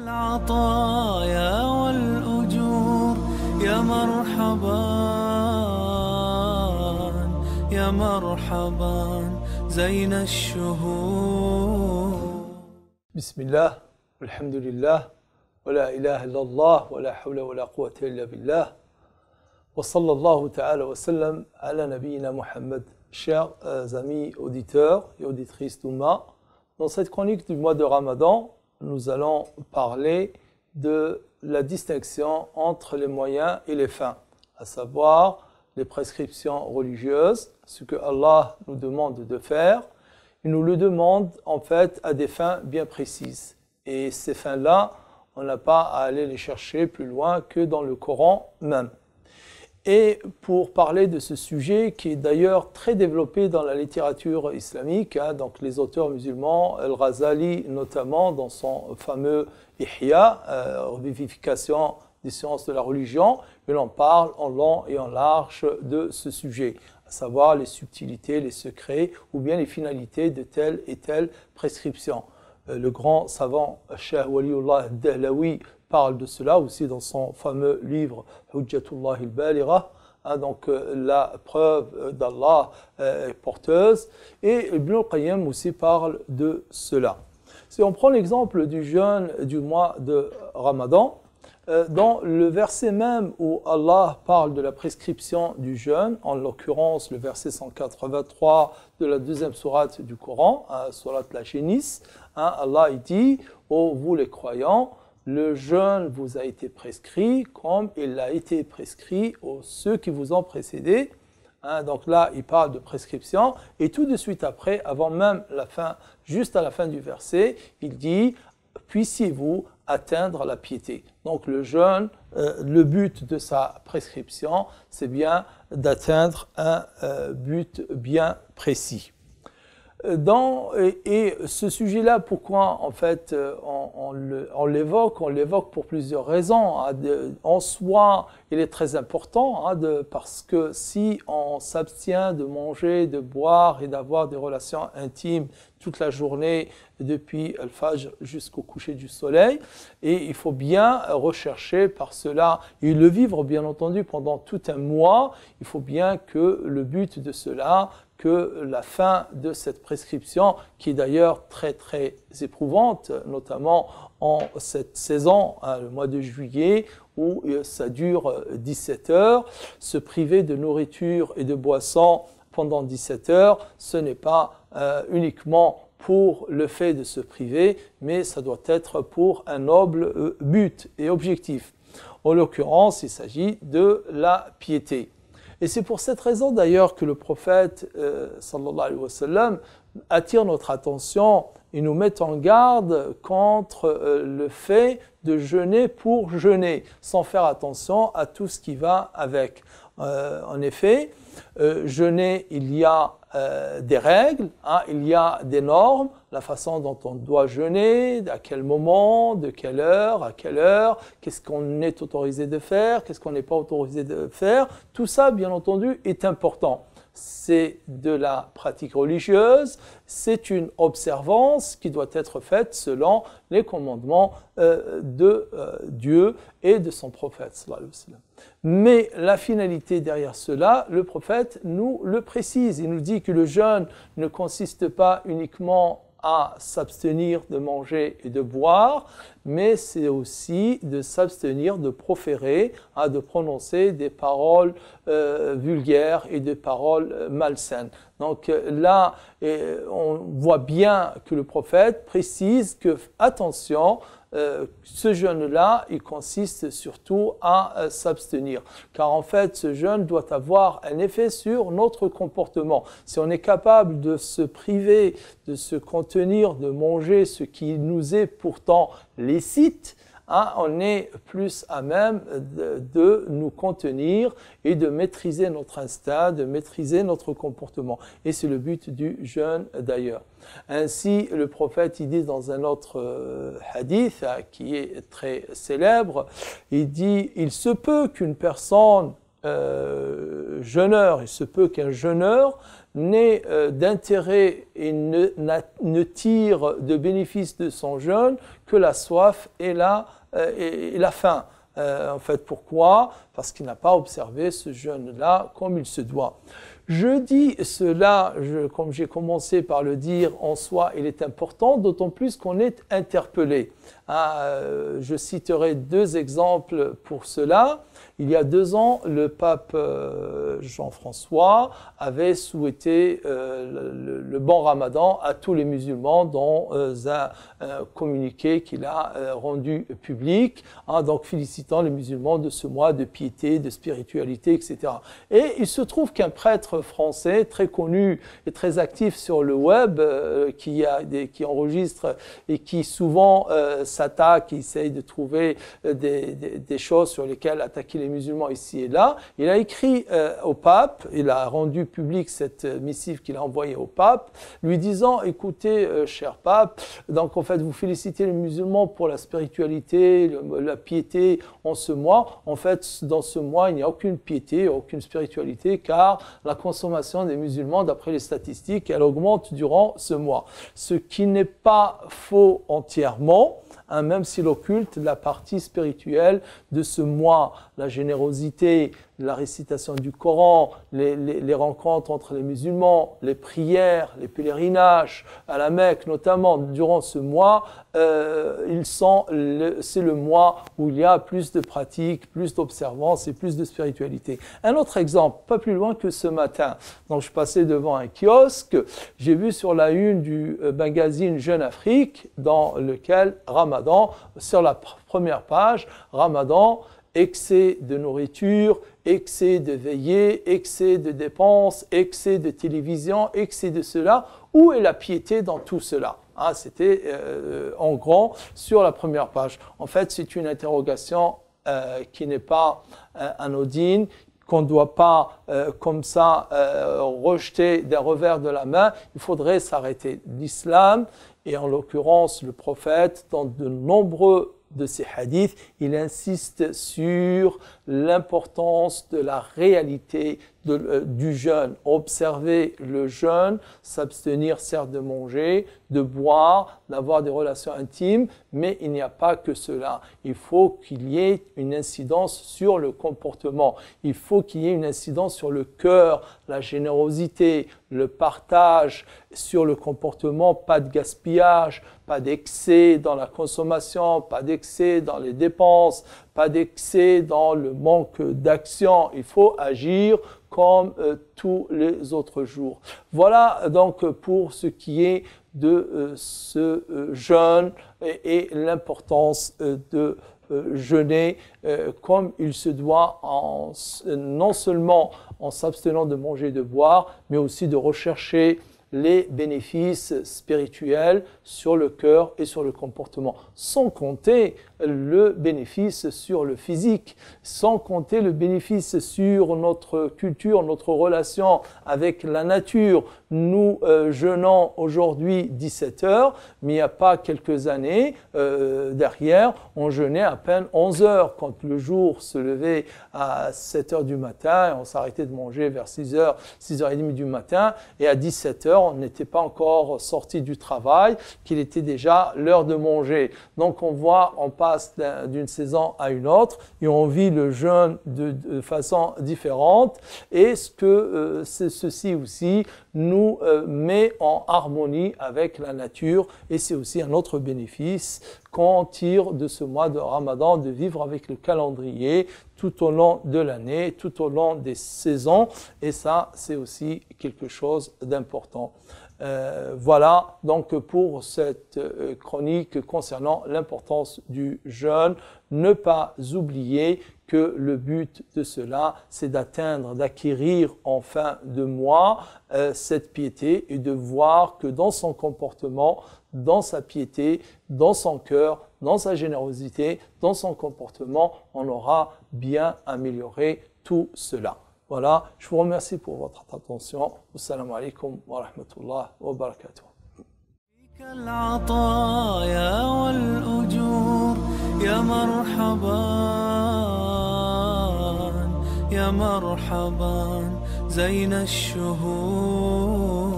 العطايا والأجور يا مرحبا يا مرحبا زين الشهور بسم الله والحمد لله ولا إله إلا الله ولا حول ولا قوة إلا بالله وصلى الله تعالى وسلم على نبينا محمد Chers euh, amis auditeurs et auditrices d'Ouma, dans cette chronique du mois de Ramadan, nous allons parler de la distinction entre les moyens et les fins, à savoir les prescriptions religieuses, ce que Allah nous demande de faire. Il nous le demande en fait à des fins bien précises. Et ces fins-là, on n'a pas à aller les chercher plus loin que dans le Coran même. Et pour parler de ce sujet qui est d'ailleurs très développé dans la littérature islamique, hein, donc les auteurs musulmans, Al-Razali notamment dans son fameux Ihya, euh, revivification des sciences de la religion, mais l'on parle en long et en large de ce sujet, à savoir les subtilités, les secrets ou bien les finalités de telle et telle prescription. Euh, le grand savant Shah Waliullah Dahlawi parle de cela aussi dans son fameux livre Hujjatullah al-Balira, hein, donc euh, la preuve euh, d'Allah euh, porteuse. Et Ibn al-Qayyim aussi parle de cela. Si on prend l'exemple du jeûne du mois de Ramadan, dans le verset même où Allah parle de la prescription du jeûne, en l'occurrence le verset 183 de la deuxième sourate du Coran, surat hein, sourate la Génisse, hein, Allah dit Ô oh, vous les croyants, le jeûne vous a été prescrit comme il a été prescrit aux ceux qui vous ont précédé. Hein, donc là, il parle de prescription. Et tout de suite après, avant même la fin, juste à la fin du verset, il dit Puissiez-vous atteindre la piété. Donc le jeûne, euh, le but de sa prescription, c'est bien d'atteindre un euh, but bien précis. Euh, dans, et, ce sujet-là, pourquoi en fait euh, on, l'évoque On l'évoque pour plusieurs raisons. Hein, en soi, il est très important hein, de, parce que si on s'abstient de manger, de boire et d'avoir des relations intimes toute la journée depuis le Fajr jusqu'au coucher du soleil, et il faut bien rechercher par cela et le vivre bien entendu pendant tout un mois. Il faut bien que le but de cela que la fin de cette prescription, qui est d'ailleurs très très éprouvante, notamment en cette saison, hein, le mois de juillet, où euh, ça dure 17 euh, heures, se priver de nourriture et de boisson pendant 17 heures, ce n'est pas euh, uniquement pour le fait de se priver, mais ça doit être pour un noble but et objectif. En l'occurrence, il s'agit de la piété. Et c'est pour cette raison d'ailleurs que le prophète euh, sallallahu alayhi wa sallam attire notre attention et nous met en garde contre euh, le fait de jeûner pour jeûner, sans faire attention à tout ce qui va avec. Euh, en effet, jeûner, il y a euh, des règles, hein. il y a des normes, la façon dont on doit jeûner, à quel moment, de quelle heure, à quelle heure, qu'est-ce qu'on est autorisé de faire, qu'est-ce qu'on n'est pas autorisé de faire. Tout ça, bien entendu, est important c'est de la pratique religieuse, c'est une observance qui doit être faite selon les commandements euh, de euh, Dieu et de son prophète. Mais la finalité derrière cela, le prophète nous le précise. Il nous dit que le jeûne ne consiste pas uniquement à s'abstenir de manger et de boire, mais c'est aussi de s'abstenir de proférer, hein, de prononcer des paroles euh, vulgaires et des paroles euh, malsaines. Donc euh, là, on voit bien que le prophète précise que, attention, euh, ce jeûne-là, il consiste surtout à euh, s'abstenir. Car en fait, ce jeûne doit avoir un effet sur notre comportement. Si on est capable de se priver, de se contenir, de manger ce qui nous est pourtant licite, on est plus à même de, nous contenir et de maîtriser notre instinct, de maîtriser notre comportement. Et c'est le but du jeûne d'ailleurs. Ainsi, le prophète, il dit dans un autre euh, hadith hein, qui est très célèbre, il dit, il se peut qu'une personne euh, Jeuneur, jeûneur. Il se peut qu'un jeûneur n'ait euh, d'intérêt et ne, tire de bénéfice de son jeûne que la soif et la, euh, et, la faim. en fait, pourquoi Parce qu'il n'a pas observé ce jeûne-là comme il se doit. Je dis cela, comme j'ai commencé par le dire, en soi, il est important, d'autant plus qu'on est interpellé. Ah, euh, je citerai deux exemples pour cela. Il y a deux ans, le pape euh, Jean-François avait souhaité euh, le, bon ramadan à tous les musulmans dans un, communiqué qu'il a rendu public, hein, donc félicitant les musulmans de ce mois de piété, de spiritualité, etc. Et il se trouve qu'un prêtre français très connu et très actif sur le web, qui, a des, qui enregistre et qui souvent attaque il essaye de trouver euh, des, choses sur lesquelles attaquer les musulmans ici et là. Il a écrit euh, au pape, il a rendu public cette euh, missive qu'il a envoyée au pape, lui disant, écoutez, cher pape, donc en fait, vous félicitez les musulmans pour la spiritualité, la piété en ce mois. En fait, dans ce mois, il n'y a aucune piété, aucune spiritualité, car la consommation des musulmans, d'après les statistiques, elle augmente durant ce mois. Ce qui n'est pas faux entièrement, Hein, même s'il occulte la partie spirituelle de ce moi, la générosité, la récitation du Coran, les, rencontres entre les musulmans, les prières, les pèlerinages, à la Mecque notamment, durant ce mois, euh, ils sont c'est le mois où il y a plus de pratiques, plus d'observances et plus de spiritualité. Un autre exemple, pas plus loin que ce matin. Donc je passais devant un kiosque, j'ai vu sur la une du euh, magazine Jeune Afrique, dans lequel Ramadan, sur la première page, Ramadan excès de nourriture, excès de veillée, excès de dépenses, excès de télévision, excès de cela. Où est la piété dans tout cela ah, C'était euh, en grand sur la première page. En fait, c'est une interrogation euh, qui n'est pas euh, anodine, qu'on ne doit pas comme ça rejeter des revers de la main, il faudrait s'arrêter. L'islam, et en l'occurrence le prophète, dans de nombreux de ces hadiths, il insiste sur l'importance de la réalité euh, du jeûne. Observer le jeûne, s'abstenir certes de manger, de boire, d'avoir des relations intimes, mais il n'y a pas que cela. Il faut qu'il y ait une incidence sur le comportement. Il faut qu'il y ait une incidence sur le cœur, la générosité, le partage, sur le comportement, pas de gaspillage, pas d'excès dans la consommation, pas d'excès dans les dépenses, pas d'excès dans le manque d'action. Il faut agir comme euh, tous les autres jours. Voilà donc pour ce qui est de euh, ce euh, jeûne et, l'importance de jeûner comme il se doit en, non seulement en s'abstenant de manger et de boire, mais aussi de rechercher les bénéfices spirituels sur le cœur et sur le comportement, sans compter le bénéfice sur le physique, sans compter le bénéfice sur notre culture, notre relation avec la nature. Nous euh, jeûnons aujourd'hui 17 heures, mais il n'y a pas quelques années euh, derrière, on jeûnait à peine 11 heures quand le jour se levait à 7 heures du matin et on s'arrêtait de manger vers 6 heures, 6 heures et demie du matin et à 17 heures n'était pas encore sorti du travail, qu'il était déjà l'heure de manger. Donc on voit, on passe d'une saison à une autre et on vit le jeûne de, façon différente. Et ce que euh, ceci aussi nous euh, met en harmonie avec la nature et c'est aussi un autre bénéfice qu'on tire de ce mois de Ramadan, de vivre avec le calendrier tout au long de l'année, tout au long des saisons. Et ça, c'est aussi quelque chose d'important. Euh, voilà donc pour cette euh, chronique concernant l'importance du jeûne. Ne pas oublier que le but de cela, c'est d'atteindre, d'acquérir en fin de mois euh, cette piété et de voir que dans son comportement, dans sa piété, dans son cœur, dans sa générosité, dans son comportement, on aura bien amélioré tout cela. Voilà, je vous remercie pour votre attention. wa